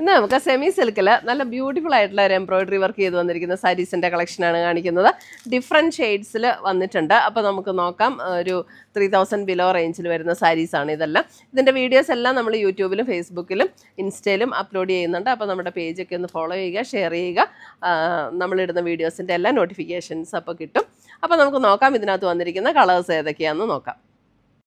ഇന്ന് നമുക്ക് സെമി സിൽക്കിൽ നല്ല ബ്യൂട്ടിഫുൾ ആയിട്ടുള്ള ഒരു എംബ്രോയിഡറി വർക്ക് ചെയ്ത് വന്നിരിക്കുന്ന സാരീസിൻ്റെ കളക്ഷനാണ് കാണിക്കുന്നത് ഡിഫറെൻറ്റ് ഷെയ്ഡ്സിൽ വന്നിട്ടുണ്ട് അപ്പോൾ നമുക്ക് നോക്കാം ഒരു ത്രീ തൗസൻഡ് ബിലോ റേഞ്ചിൽ വരുന്ന സാരീസാണ് ഇതെല്ലാം ഇതിൻ്റെ വീഡിയോസ് എല്ലാം നമ്മൾ യൂട്യൂബിലും ഫേസ്ബുക്കിലും ഇൻസ്റ്റയിലും അപ്ലോഡ് ചെയ്യുന്നുണ്ട് അപ്പോൾ നമ്മുടെ പേജൊക്കെ ഒന്ന് ഫോളോ ചെയ്യുക ഷെയർ ചെയ്യുക നമ്മളിടുന്ന വീഡിയോസിൻ്റെ എല്ലാ നോട്ടിഫിക്കേഷൻസ് അപ്പോൾ കിട്ടും അപ്പോൾ നമുക്ക് നോക്കാം ഇതിനകത്ത് വന്നിരിക്കുന്ന കളേഴ്സ് ഏതൊക്കെയാണെന്ന് നോക്കാം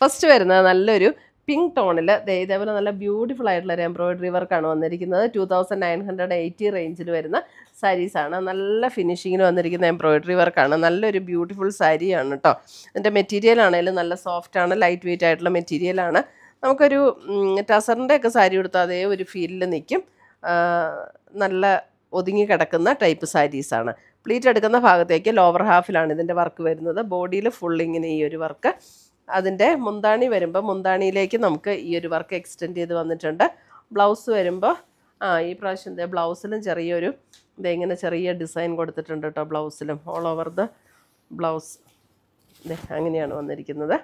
ഫസ്റ്റ് വരുന്നത് നല്ലൊരു പിങ്ക് ടോണിൽ ഇതേപോലെ നല്ല ബ്യൂട്ടിഫുൾ ആയിട്ടുള്ള ഒരു എംബ്രോയിഡറി വർക്കാണ് വന്നിരിക്കുന്നത് two thousand nine hundred eighty റേഞ്ചിൽ വരുന്ന സാരീസാണ് നല്ല ഫിനിഷിങ്ങിന് വന്നിരിക്കുന്ന എംബ്രോയിഡറി വർക്കാണ് നല്ലൊരു ബ്യൂട്ടിഫുൾ സാരിയാണ് കേട്ടോ അതിൻ്റെ മെറ്റീരിയൽ ആണെങ്കിലും നല്ല സോഫ്റ്റ് ആണ് ലൈറ്റ് വെയിറ്റ് ആയിട്ടുള്ള മെറ്റീരിയലാണ് നമുക്കൊരു ടസറിൻ്റെ ഒക്കെ സാരി കൊടുത്താൽ അതേ ഒരു ഫീലിൽ നിൽക്കും നല്ല ഒതുങ്ങി കിടക്കുന്ന ടൈപ്പ് സാരീസാണ് പ്ലീറ്റ് എടുക്കുന്ന ഭാഗത്തേക്ക് ലോവർ ഹാഫിലാണ് ഇതിൻ്റെ വർക്ക് വരുന്നത് ബോഡിയിൽ ഫുൾ ഇങ്ങനെ ഈ ഒരു വർക്ക് അതിൻ്റെ മുന്താണി വരുമ്പോൾ മുന്താണിയിലേക്ക് നമുക്ക് ഈ ഒരു വർക്ക് എക്സ്റ്റെൻഡ് ചെയ്ത് വന്നിട്ടുണ്ട് ബ്ലൗസ് വരുമ്പോൾ ആ ഈ പ്രാവശ്യം എന്താ ബ്ലൗസിലും ചെറിയൊരു ഇതേ ഇങ്ങനെ ചെറിയ ഡിസൈൻ കൊടുത്തിട്ടുണ്ട് കേട്ടോ ബ്ലൗസിലും ഓൾ ഓവർ ദ ബ്ലൗസ് അങ്ങനെയാണ് വന്നിരിക്കുന്നത്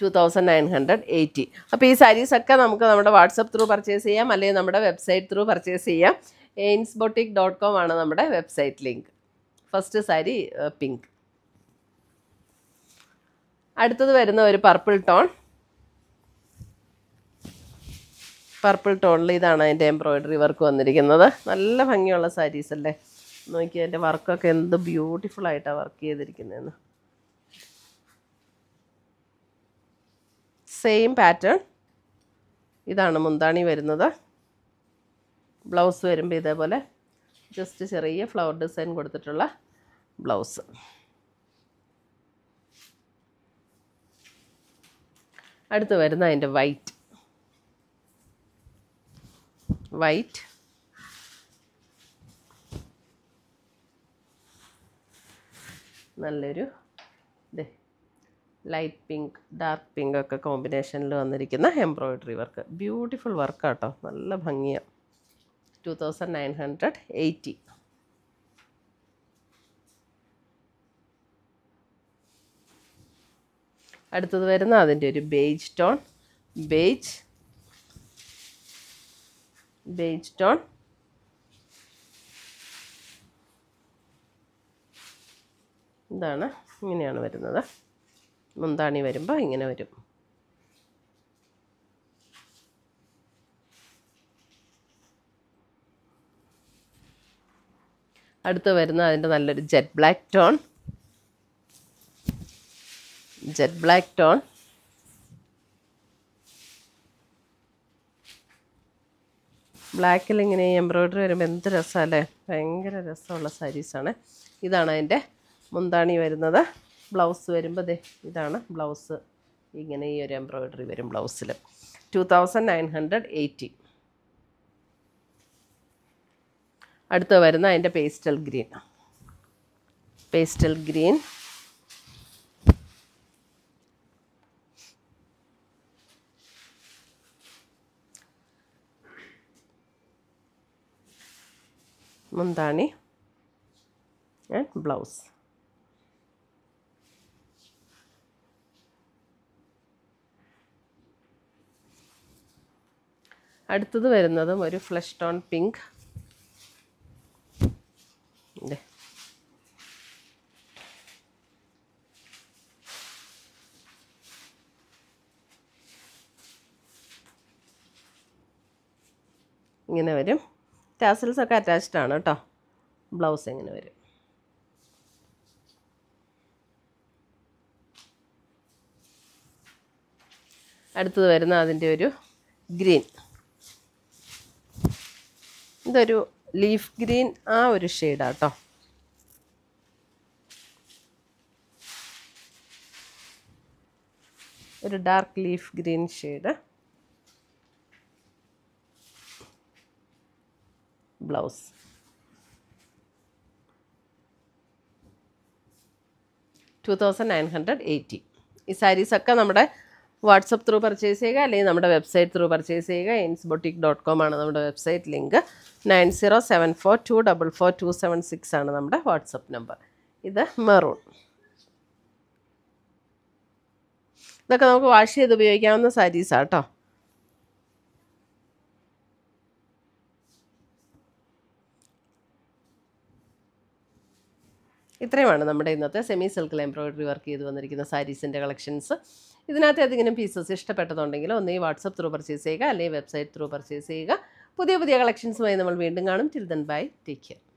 two thousand nine hundred eighty അപ്പോൾ ഈ സാരീസൊക്കെ നമുക്ക് നമ്മുടെ വാട്സപ്പ് ത്രൂ പർച്ചേസ് ചെയ്യാം അല്ലെങ്കിൽ നമ്മുടെ വെബ്സൈറ്റ് ത്രൂ പർച്ചേസ് ചെയ്യാം എയിൻസ് ബൊട്ടിക് ഡോട്ട് കോം ആണ് നമ്മുടെ website link first sari pink അടുത്തത് വരുന്ന ഒരു പർപ്പിൾ ടോൺ പർപ്പിൾ ടോണിൽ ഇതാണ് അതിൻ്റെ എംബ്രോയിഡറി വർക്ക് വന്നിരിക്കുന്നത് നല്ല ഭംഗിയുള്ള സാരീസ് അല്ലേ നോക്കി അതിൻ്റെ വർക്കൊക്കെ എന്ത് ബ്യൂട്ടിഫുൾ ആയിട്ടാണ് വർക്ക് ചെയ്തിരിക്കുന്നതെന്ന് സെയിം പാറ്റേൺ ഇതാണ് മുന്താണി വരുന്നത് ബ്ലൗസ് വരുമ്പോൾ ഇതേപോലെ ജസ്റ്റ് ചെറിയ ഫ്ലവർ ഡിസൈൻ കൊടുത്തിട്ടുള്ള ബ്ലൗസ് അടുത്ത് വരുന്ന അതിൻ്റെ വൈറ്റ് വൈറ്റ് നല്ലൊരു ഇത് ലൈറ്റ് പിങ്ക് ഡാർക്ക് പിങ്ക് ഒക്കെ കോമ്പിനേഷനിൽ വന്നിരിക്കുന്ന എംബ്രോയിഡറി വർക്ക് ബ്യൂട്ടിഫുൾ വർക്കാട്ടോ നല്ല ഭംഗിയാണ് two thousand nine hundred eighty അടുത്തത് വരുന്ന അതിൻ്റെ ഒരു beige tone beige beige tone ഇതാണ് ഇങ്ങനെയാണ് വരുന്നത് മുന്താണി വരുമ്പോൾ ഇങ്ങനെ വരും അടുത്ത് വരുന്ന അതിൻ്റെ നല്ലൊരു jet black tone jet black tone ബ്ലാക്കിൽ ഇങ്ങനെ എംബ്രോയിഡറി വരുമ്പോൾ എന്ത് രസമല്ലേ ഭയങ്കര രസമുള്ള സാരീസാണ് ഇതാണ് അതിൻ്റെ മുന്താണി വരുന്നത് ബ്ലൗസ് വരുമ്പോൾ അതെ ഇതാണ് ബ്ലൗസ് ഇങ്ങനെ ഈ ഒരു എംബ്രോയിഡറി വരും ബ്ലൗസിൽ ടു തൗസൻഡ് നയൻ അടുത്ത് വരുന്ന അതിൻ്റെ പേസ്റ്റൽ ഗ്രീൻ പേസ്റ്റൽ ഗ്രീൻ മുന്താണി ആൻഡ് ബ്ലൗസ് അടുത്തത് വരുന്നതും ഒരു ഫ്ലഷ് ടോൺ പിങ്ക് ഇങ്ങനെ വരും ടാസൽസൊക്കെ അറ്റാച്ച്ഡ് ആണ് കേട്ടോ ബ്ലൗസ് എങ്ങനെ വരും അടുത്തത് വരുന്ന അതിൻ്റെ ഒരു ഗ്രീൻ ഇതൊരു ലീഫ് ഗ്രീൻ ആ ഒരു കേട്ടോ ഒരു dark leaf green shade blouse two thousand nine hundred eighty ഈ സാരീസൊക്കെ നമ്മുടെ വാട്സപ്പ് ത്രൂ പർച്ചേസ് ചെയ്യുക അല്ലെങ്കിൽ നമ്മുടെ വെബ്സൈറ്റ് ത്രൂ പർച്ചേസ് ചെയ്യുക എയിംസ് ബൊട്ടിക് ഡോട്ട് കോം ആണ് നമ്മുടെ website link nine zero seven four two double four two seven six ആണ് നമ്മുടെ വാട്സപ്പ് നമ്പർ ഇത് മെറൂൺ ഇതൊക്കെ നമുക്ക് വാഷ് ചെയ്ത് ഉപയോഗിക്കാവുന്ന സാരീസാണ് കേട്ടോ ഇത്രയുമാണ് നമ്മുടെ ഇന്നത്തെ സെമി സിൽക്കിൽ എംബ്രോയിഡറി വർക്ക് ചെയ്ത് വന്നിരിക്കുന്ന സാരീസിൻ്റെ കളക്ഷൻസ് ഇതിനകത്ത് ഏതെങ്കിലും പീസസ് ഇഷ്ടപ്പെട്ടതുണ്ടെങ്കിൽ ഒന്ന് ഈ വാട്സപ്പ് ത്രൂ പർച്ചേസ് ചെയ്യുക അല്ലെങ്കിൽ വെബ്സൈറ്റ് ത്രൂ പർച്ചേസ് ചെയ്യുക പുതിയ പുതിയ കളക്ഷൻസുമായി നമ്മൾ വീണ്ടും കാണും till then bye take care